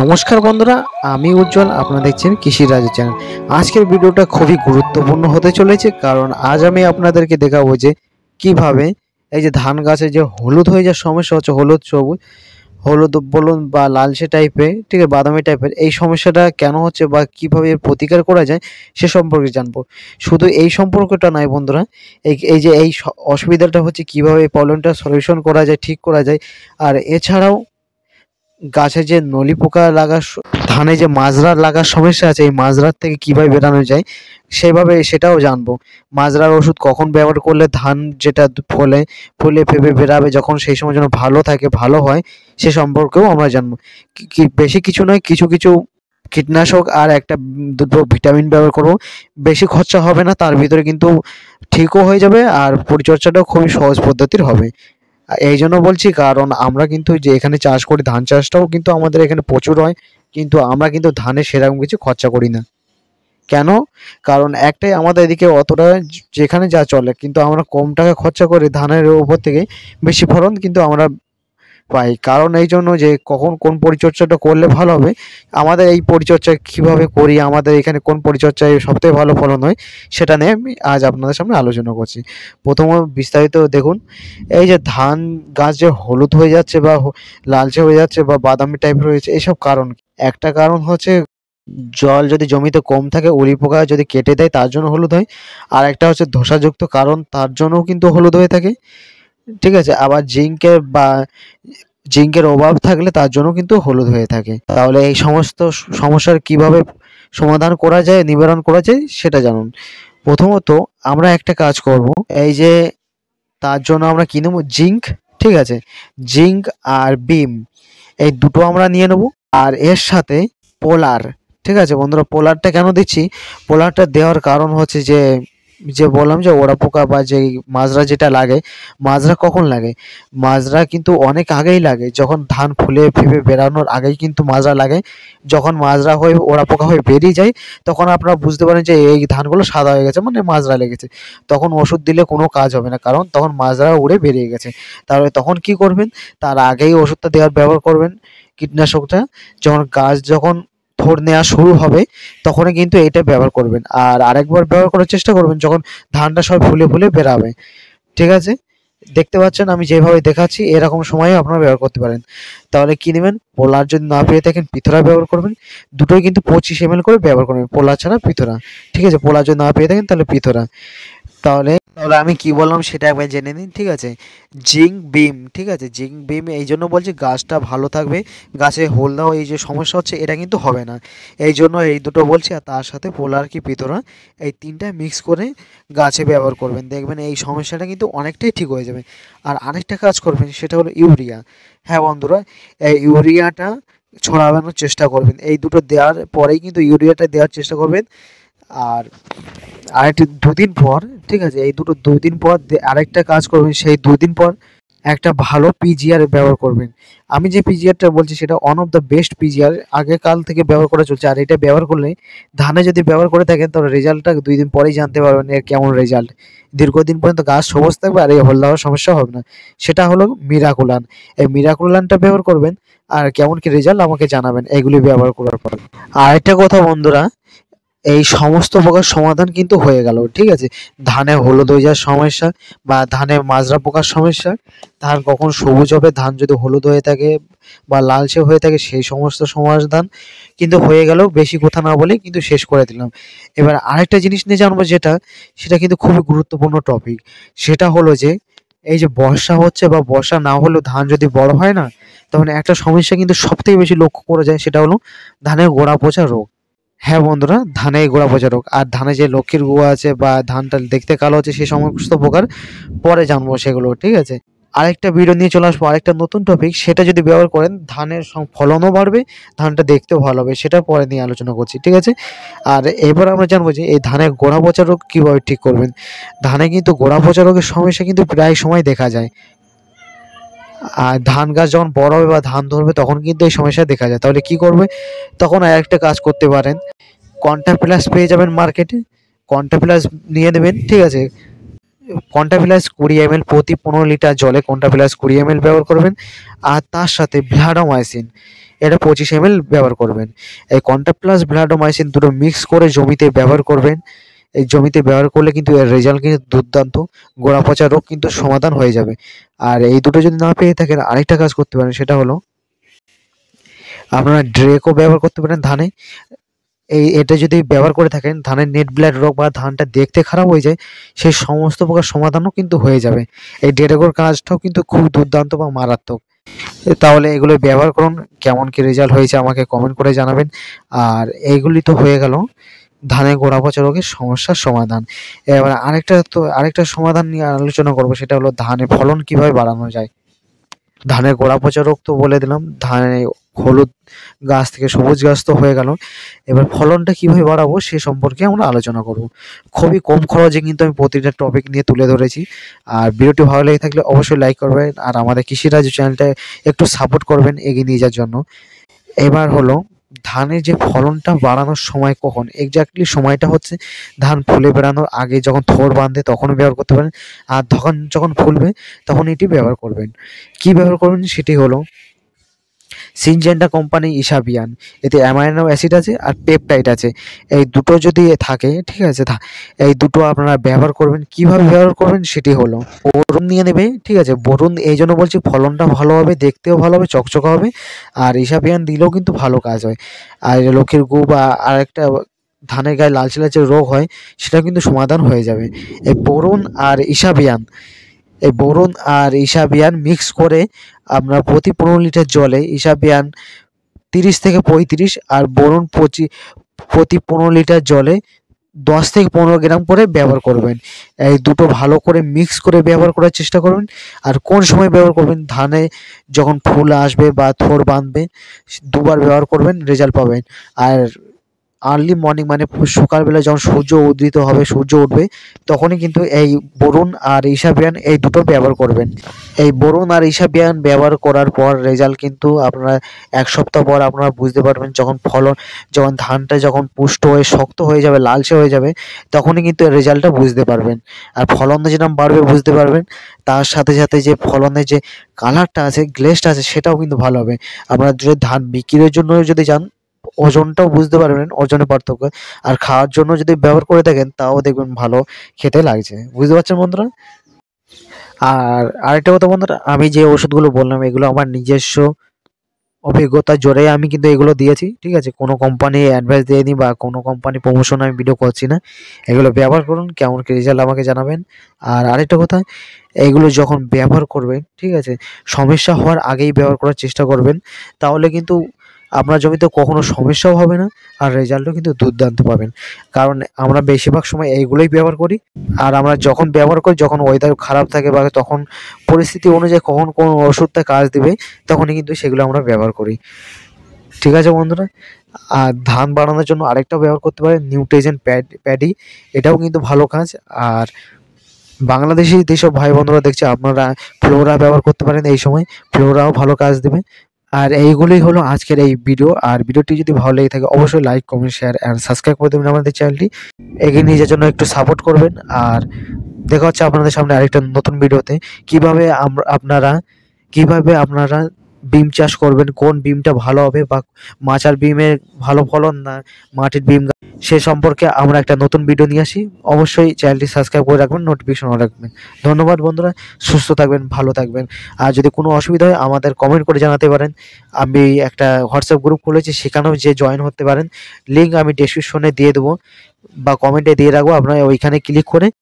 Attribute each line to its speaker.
Speaker 1: নমস্কার বন্ধুরা আমি উজ্জ্বল আপনারা দেখছেন কৃষি রাজ চ্যানেল আজকের ভিডিওটা খুবই গুরুত্বপূর্ণ হতে চলেছে কারণ আজ আমি আপনাদেরকে দেখাবো যে কিভাবে এই যে ধান গাছে যে হলুদ হয়ে যাওয়ার সমস্যা হচ্ছে হলুদ সবুজ হলুদ বলুন বা লালচে টাইপের ঠিক আছে বাদামি টাইপের এই সমস্যাটা কেন হচ্ছে বা কিভাবে এর প্রতিকার করা যায় সে সম্পর্কে জানবো শুধু এই সম্পর্কটা নয় বন্ধুরা এই এই যে এই অসুবিধাটা হচ্ছে কিভাবে এই প্রবলেমটা সলিউশন করা যায় ঠিক করা যায় আর এছাড়াও গাছে যে নলি পোকা লাগার ধানে যে মাজরার লাগার সমস্যা আছে এই মাজরার থেকে কীভাবে বেরানো যায় সেভাবে সেটাও জানবো মাজরার ওষুধ কখন ব্যবহার করলে ধান যেটা ফলে ফুলে ফেবে বেরাবে যখন সেই সময় যেন ভালো থাকে ভালো হয় সে সম্পর্কেও আমরা জানবো বেশি কিছু নয় কিছু কিছু কীটনাশক আর একটা দুটো ভিটামিন ব্যবহার করবো বেশি খরচা হবে না তার ভিতরে কিন্তু ঠিকও হয়ে যাবে আর পরিচর্যাটাও খুবই সহজ পদ্ধতির হবে এই জন্য বলছি কারণ আমরা কিন্তু যে এখানে চাষ করি ধান চাষটাও কিন্তু আমাদের এখানে প্রচুর হয় কিন্তু আমরা কিন্তু ধানে সেরকম কিছু খরচা করি না কেন কারণ একটাই আমাদের এদিকে অতটা যেখানে যা চলে কিন্তু আমরা কম টাকা খরচা করে ধানের উপর থেকে বেশি ফলন কিন্তু আমরা পাই কারণ এই জন্য যে কখন কোন পরিচর্যাটা করলে ভালো হবে আমাদের এই পরিচর্যা কিভাবে করি আমাদের এখানে কোন পরিচর্যায় সবথেকে ভালো ফলন হয় সেটা নিয়ে আমি আজ আপনাদের সামনে আলোচনা করছি প্রথম বিস্তারিত দেখুন এই যে ধান গাছ যে হলুদ হয়ে যাচ্ছে বা লালচে হয়ে যাচ্ছে বা বাদামি টাইপের হয়েছে এসব কারণ একটা কারণ হচ্ছে জল যদি জমিতে কম থাকে উলি পোকা যদি কেটে দেয় তার জন্য হলুদ হয় আর একটা হচ্ছে ধসাযুক্ত কারণ তার জন্যও কিন্তু হলুদ হয়ে থাকে ঠিক আছে আবার জিঙ্কের বা জিঙ্কের অভাব থাকলে তার জন্য কিন্তু হলুদ হয়ে থাকে তাহলে এই সমস্ত সমস্যার কিভাবে সমাধান করা যায় নিবারণ করা যায় সেটা জানুন প্রথমত আমরা একটা কাজ করব এই যে তার জন্য আমরা কি নেব জিঙ্ক ঠিক আছে জিঙ্ক আর বিম এই দুটো আমরা নিয়ে নেব আর এর সাথে পোলার ঠিক আছে বন্ধুরা পোলারটা কেন দিচ্ছি পোলারটা দেওয়ার কারণ হচ্ছে যে যে বললাম যে ওড়া পোকা বা যে মাজরা যেটা লাগে মাজরা কখন লাগে মাজরা কিন্তু অনেক আগেই লাগে যখন ধান ফুলে ফেপে বেরানোর আগেই কিন্তু মাজরা লাগে যখন মাজরা হয়ে ওড়া পোকা হয়ে বেরিয়ে যায় তখন আপনারা বুঝতে পারেন যে এই ধানগুলো সাদা হয়ে গেছে মানে মাজরা লেগেছে তখন ওষুধ দিলে কোনো কাজ হবে না কারণ তখন মাজরা উড়ে বেরিয়ে গেছে তাহলে তখন কি করবেন তার আগেই ওষুধটা দেওয়ার ব্যবহার করবেন কীটনাশকটা যখন গাছ যখন ভোট নেওয়া শুরু হবে তখনই কিন্তু এটা ব্যবহার করবেন আর আরেকবার ব্যবহার করার চেষ্টা করবেন যখন ধানটা সব ফুলে ফুলে বেরাবে ঠিক আছে দেখতে পাচ্ছেন আমি যেভাবে দেখাচ্ছি এরকম সময়ে আপনারা ব্যবহার করতে পারেন তাহলে কি নেবেন পোলার যদি না পেয়ে থাকেন পিথরা ব্যবহার করবেন দুটোই কিন্তু পঁচিশ এম করে ব্যবহার করবেন পোলা ছাড়া পিথরা ঠিক আছে পোলা যদি না পেয়ে থাকেন তাহলে পিথরা তাহলে তাহলে আমি কি বললাম সেটা একবার জেনে নিন ঠিক আছে জিঙ্ক বিম ঠিক আছে জিঙ্ক বিম এই জন্য বলছি গাছটা ভালো থাকবে গাছে হলদাও এই যে সমস্যা হচ্ছে এটা কিন্তু হবে না এই জন্য এই দুটো বলছি আর তার সাথে পোলার কি পিতরা এই তিনটা মিক্স করে গাছে ব্যবহার করবেন দেখবেন এই সমস্যাটা কিন্তু অনেকটাই ঠিক হয়ে যাবে আর আরেকটা কাজ করবেন সেটা হলো ইউরিয়া হ্যাঁ বন্ধুরা এই ইউরিয়াটা ছড়াবানোর চেষ্টা করবেন এই দুটো দেওয়ার পরেই কিন্তু ইউরিয়াটা দেওয়ার চেষ্টা করবেন আর আরেকটি দুদিন পর ঠিক আছে এই দুটো দুই দিন পর আরেকটা কাজ করবেন সেই দুই দিন পর একটা ভালো পিজিআর ব্যবহার করবেন আমি যে পিজিআরটা বলছি সেটা one of the best PGR আগে কাল থেকে ব্যবহার করা চলছে আর এটা ব্যবহার করলে ধানে যদি ব্যবহার করে থাকেন তাহলে রেজাল্টটা দুই দিন পরেই জানতে পারবেন এর কেমন রেজাল্ট দীর্ঘদিন পর্যন্ত গাছ সবুজ থাকবে আর এই হল্লাওয়ার সমস্যা হবে না সেটা হলো মিরাকুলান এই মিরাকুলানটা ব্যবহার করবেন আর কেমন কি রেজাল্ট আমাকে জানাবেন এগুলি ব্যবহার করার পর আর একটা কথা বন্ধুরা এই সমস্ত প্রকার সমাধান কিন্তু হয়ে গেল ঠিক আছে ধানে হলুদ হয়ে যাওয়ার সমস্যা বা ধানে মাজরা পোকার সমস্যা ধান কখন সবুজ হবে ধান যদি হলুদ হয়ে থাকে বা লালচে হয়ে থাকে সেই সমস্ত সমাধান কিন্তু হয়ে গেল বেশি কথা না বলে কিন্তু শেষ করে দিলাম এবার আরেকটা জিনিস নিয়ে জানবো যেটা সেটা কিন্তু খুবই গুরুত্বপূর্ণ টপিক সেটা হলো যে এই যে বর্ষা হচ্ছে বা বর্ষা না হলেও ধান যদি বড় হয় না তখন একটা সমস্যা কিন্তু সব থেকে বেশি লক্ষ্য করা যায় সেটা হলো ধানের গোড়া পচা রোগ হ্যাঁ বন্ধুরা ধানে গোড়া পচা রোগ আর ধানে যে লক্ষ্মীর গুয়া আছে বা ধানটা দেখতে কালো আছে সে সমস্ত প্রকার পরে জানবো সেগুলো ঠিক আছে আরেকটা ভিডিও নিয়ে চলে আসবো আরেকটা নতুন টপিক সেটা যদি ব্যবহার করেন ধানের ফলনও বাড়বে ধানটা দেখতেও ভালো হবে সেটা পরে নিয়ে আলোচনা করছি ঠিক আছে আর এবার আমরা জানবো যে এই ধানের গোড়া পচা রোগ কীভাবে ঠিক করবেন ধানে কিন্তু গোড়া পচা রোগের সমস্যা কিন্তু প্রায় সময় দেখা যায় আর ধান গাছ যখন বড় হবে বা ধান ধরবে তখন কিন্তু এই সমস্যা দেখা যায় তাহলে কি করবে তখন আর একটা কাজ করতে পারেন কন্টা প্লাস পেয়ে যাবেন মার্কেটে কন্টা প্লাস নিয়ে নেবেন ঠিক আছে কন্টা প্লাস কুড়ি এম প্রতি পনেরো লিটার জলে কন্টা প্লাস কুড়ি এম ব্যবহার করবেন আর তার সাথে ভ্লাডোমাইসিন এটা পঁচিশ এম ব্যবহার করবেন এই কন্টা প্লাস ভ্লাডোমাইসিন দুটো মিক্স করে জমিতে ব্যবহার করবেন এই জমিতে ব্যবহার করলে কিন্তু এর রেজাল্ট কিন্তু দুর্দান্ত গোড়া পচা রোগ কিন্তু সমাধান হয়ে যাবে আর এই দুটো যদি না পেয়ে থাকেন আরেকটা কাজ করতে পারেন সেটা হলো আপনারা ড্রেকও ব্যবহার করতে পারেন ধানে এই এটা যদি ব্যবহার করে থাকেন ধানের নেট ব্ল্যাড রোগ বা ধানটা দেখতে খারাপ হয়ে যায় সেই সমস্ত প্রকার সমাধানও কিন্তু হয়ে যাবে এই ডেরেগোর কাজটাও কিন্তু খুব দুর্দান্ত বা মারাত্মক তাহলে এগুলো ব্যবহার করুন কেমন কি রেজাল্ট হয়েছে আমাকে কমেন্ট করে জানাবেন আর এইগুলি তো হয়ে গেল ধানে গোড়া পচা রোগের সমস্যার সমাধান এবার আরেকটা তো আরেকটা সমাধান নিয়ে আলোচনা করব সেটা হলো ধানে ফলন কিভাবে বাড়ানো যায় ধানে গোড়া পচা রোগ তো বলে দিলাম ধানে হলুদ গাছ থেকে সবুজ গাছ তো হয়ে গেল এবার ফলনটা কীভাবে বাড়াবো সে সম্পর্কে আমরা আলোচনা করব খুবই কম খরচে কিন্তু আমি প্রতিটা টপিক নিয়ে তুলে ধরেছি আর ভিডিওটি ভালো লেগে থাকলে অবশ্যই লাইক করবেন আর আমাদের কৃষিরাজ চ্যানেলটা একটু সাপোর্ট করবেন এগিয়ে নিয়ে যাওয়ার জন্য এবার হলো ধানের যে ফলনটা বাড়ানোর সময় কখন এক্স্যাক্টলি সময়টা হচ্ছে ধান ফুলে বেড়ানোর আগে যখন থোর বাঁধে তখনও ব্যবহার করতে পারেন আর তখন যখন ফুলবে তখন এটি ব্যবহার করবেন কি ব্যবহার করবেন সেটি হলো সিনজেন্ডা কোম্পানি ইসাবিয়ান এতে অ্যামাইনো অ্যাসিড আছে আর পেপটাইট আছে এই দুটো যদি থাকে ঠিক আছে এই দুটো আপনারা ব্যবহার করবেন কিভাবে ব্যবহার করবেন সেটি হলো বরুণ নিয়ে নেবে ঠিক আছে বরুণ এই জন্য বলছি ফলনটা ভালো হবে দেখতেও ভালো হবে চকচকা হবে আর ইসাবিয়ান দিলেও কিন্তু ভালো কাজ হয় আর লক্ষ্মীর গু বা একটা ধানের গায়ে লালচে লালচে রোগ হয় সেটা কিন্তু সমাধান হয়ে যাবে এই বরুণ আর ইসাবিয়ান এই বোরন আর ইসাবিয়ান মিক্স করে আপনার প্রতি পনেরো লিটার জলে ইসাবিয়ান তিরিশ থেকে পঁয়ত্রিশ আর বরুণ পঁচি প্রতি পনেরো লিটার জলে দশ থেকে পনেরো গ্রাম করে ব্যবহার করবেন এই দুটো ভালো করে মিক্স করে ব্যবহার করার চেষ্টা করবেন আর কোন সময় ব্যবহার করবেন ধানে যখন ফুল আসবে বা থোড় বাঁধবে দুবার ব্যবহার করবেন রেজাল্ট পাবেন আর আর্লি মর্নিং মানে সকালবেলা যখন সূর্য উদিত হবে সূর্য উঠবে তখনই কিন্তু এই বরুণ আর ইসাবিয়ান এই দুটো ব্যবহার করবেন এই বরুণ আর ইসাবিয়ান ব্যবহার করার পর রেজাল্ট কিন্তু আপনার এক সপ্তাহ পর আপনারা বুঝতে পারবেন যখন ফলন যখন ধানটা যখন পুষ্ট হয়ে শক্ত হয়ে যাবে লালচে হয়ে যাবে তখনই কিন্তু রেজাল্টটা বুঝতে পারবেন আর ফলন যেরকম বাড়বে বুঝতে পারবেন তার সাথে সাথে যে ফলনের যে কালারটা আছে গ্লেসটা আছে সেটাও কিন্তু ভালো হবে আপনারা যদি ধান বিক্রির জন্য যদি যান ওজনটাও বুঝতে পারবেন ওজনের পার্থক্য আর খাওয়ার জন্য যদি ব্যবহার করে থাকেন তাও দেখবেন ভালো খেতে লাগছে বুঝতে পারছেন বন্ধুরা আর আরেকটা কথা বন্ধুরা আমি যে ওষুধগুলো বললাম এগুলো আমার নিজস্ব অভিজ্ঞতা জোরে আমি কিন্তু এগুলো দিয়েছি ঠিক আছে কোনো কোম্পানি অ্যাডভাইস দিইনি বা কোনো কোম্পানি প্রমোশন আমি ভিডিও করছি না এগুলো ব্যবহার করুন কেমন কি রেজাল্ট আমাকে জানাবেন আর আরেকটা কথা এগুলো যখন ব্যবহার করবেন ঠিক আছে সমস্যা হওয়ার আগেই ব্যবহার করার চেষ্টা করবেন তাহলে কিন্তু আপনার জমিতে কখনো সমস্যাও হবে না আর রেজাল্টও কিন্তু দুর্দান্ত পাবেন কারণ আমরা বেশিরভাগ সময় এইগুলোই ব্যবহার করি আর আমরা যখন ব্যবহার করি যখন ওয়েদার খারাপ থাকে বা তখন পরিস্থিতি অনুযায়ী কখন কোন ওষুধটা কাজ দেবে তখনই কিন্তু সেগুলো আমরা ব্যবহার করি ঠিক আছে বন্ধুরা আর ধান বাড়ানোর জন্য আরেকটাও ব্যবহার করতে পারে নিউট্রেজেন প্যাড প্যাডি এটাও কিন্তু ভালো কাজ আর বাংলাদেশি যেসব ভাই বন্ধুরা দেখছে আপনারা ফ্লোরা ব্যবহার করতে পারেন এই সময় ফ্লোরাও ভালো কাজ দেবে আর এইগুলোই হলো আজকের এই ভিডিও আর ভিডিওটি যদি ভালো লেগে থাকে অবশ্যই like comment share and subscribe করে দেবেন আমাদের চ্যানেলটি এগিয়ে নিজের জন্য একটু সাপোর্ট করবেন আর দেখা হচ্ছে আপনাদের সামনে আরেকটা নতুন ভিডিওতে কিভাবে আপনারা কিভাবে আপনারা বিম চাষ করবেন কোন বিমটা ভালো হবে বা মাচার বিমে ভালো ফলন না মাটির বিম সে সম্পর্কে আমরা একটা নতুন ভিডিও নিয়ে আসি অবশ্যই চ্যানেলটি সাবস্ক্রাইব করে রাখবেন নোটিফিকেশন অন রাখবেন ধন্যবাদ বন্ধুরা সুস্থ থাকবেন ভালো থাকবেন আর যদি কোনো অসুবিধা হয় আমাদের কমেন্ট করে জানাতে পারেন আমি একটা হোয়াটসঅ্যাপ গ্রুপ খুলেছি সেখানেও যে জয়েন হতে পারেন লিঙ্ক আমি ডেসক্রিপশনে দিয়ে দেবো বা কমেন্টে দিয়ে রাখবো আপনারা ওইখানে ক্লিক করে